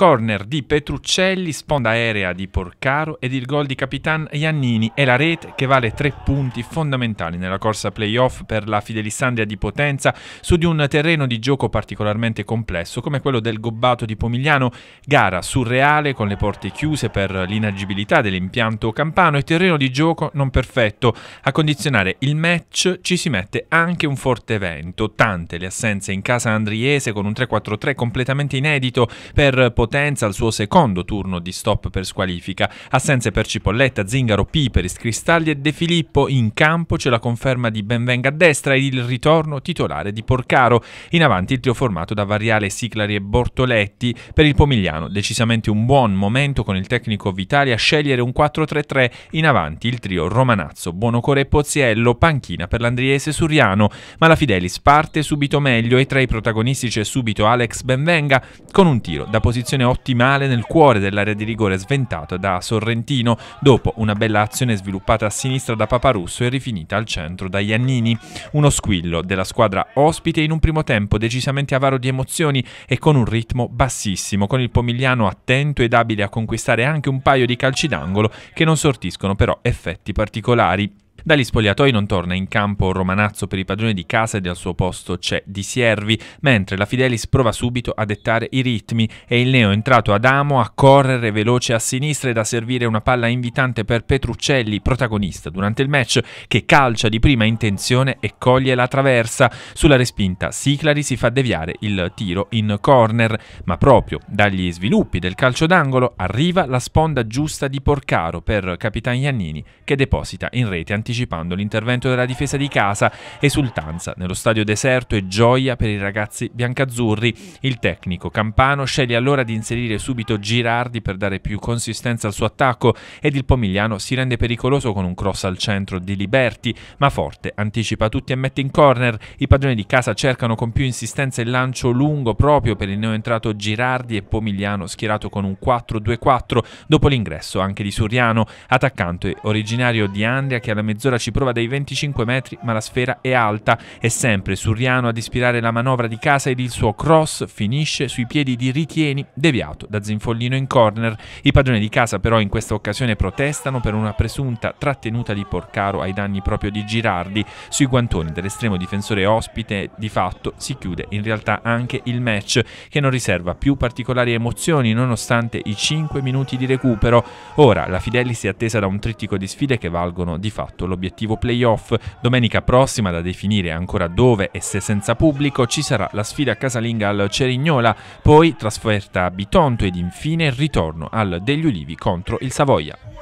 corner di Petruccelli, sponda aerea di Porcaro ed il gol di Capitan Iannini e la rete che vale tre punti fondamentali nella corsa playoff per la Fidelissandria di Potenza su di un terreno di gioco particolarmente complesso come quello del Gobbato di Pomigliano, gara surreale con le porte chiuse per l'inagibilità dell'impianto campano e terreno di gioco non perfetto. A condizionare il match ci si mette anche un forte vento, tante le assenze in casa andriese con un 3-4-3 completamente inedito per Potenza Potenza al suo secondo turno di stop per squalifica. Assenze per Cipolletta, Zingaro, Piperis, Cristalli e De Filippo. In campo c'è la conferma di Benvenga a destra e il ritorno titolare di Porcaro. In avanti il trio formato da Variale, Siclari e Bortoletti. Per il Pomigliano decisamente un buon momento con il tecnico Vitali a scegliere un 4-3-3. In avanti il trio Romanazzo, Buonocore e Pozziello, panchina per l'Andriese Suriano. Ma la Fidelis parte subito meglio e tra i protagonisti c'è subito Alex Benvenga con un tiro da posizione posizione ottimale nel cuore dell'area di rigore sventato da Sorrentino, dopo una bella azione sviluppata a sinistra da Paparusso e rifinita al centro da Iannini. Uno squillo della squadra ospite in un primo tempo decisamente avaro di emozioni e con un ritmo bassissimo, con il Pomigliano attento ed abile a conquistare anche un paio di calci d'angolo che non sortiscono però effetti particolari. Dagli spogliatoi non torna in campo Romanazzo per i padroni di casa e al suo posto c'è Di Siervi, mentre la Fidelis prova subito a dettare i ritmi e il neo entrato ad amo a correre veloce a sinistra ed a servire una palla invitante per Petruccelli, protagonista durante il match, che calcia di prima intenzione e coglie la traversa. Sulla respinta Siclari si fa deviare il tiro in corner, ma proprio dagli sviluppi del calcio d'angolo arriva la sponda giusta di Porcaro per Capitan Iannini che deposita in rete anticipato anticipando l'intervento della difesa di casa, esultanza nello stadio deserto e gioia per i ragazzi biancazzurri. Il tecnico Campano sceglie allora di inserire subito Girardi per dare più consistenza al suo attacco ed il Pomigliano si rende pericoloso con un cross al centro di Liberti, ma Forte anticipa tutti e mette in corner. I padroni di casa cercano con più insistenza il lancio lungo proprio per il neoentrato Girardi e Pomigliano schierato con un 4-2-4 dopo l'ingresso anche di Suriano, attaccante originario di Andria che alla mezz'ora mezz'ora ci prova dai 25 metri, ma la sfera è alta. È sempre Surriano ad ispirare la manovra di casa ed il suo cross finisce sui piedi di Ritieni, deviato da Zinfollino in corner. I padroni di casa però in questa occasione protestano per una presunta trattenuta di Porcaro ai danni proprio di Girardi. Sui guantoni dell'estremo difensore ospite di fatto si chiude in realtà anche il match che non riserva più particolari emozioni nonostante i 5 minuti di recupero. Ora la Fidelis è attesa da un trittico di sfide che valgono di fatto l'obiettivo playoff. Domenica prossima, da definire ancora dove e se senza pubblico, ci sarà la sfida casalinga al Cerignola, poi trasferta a Bitonto ed infine il ritorno al Degli Ulivi contro il Savoia.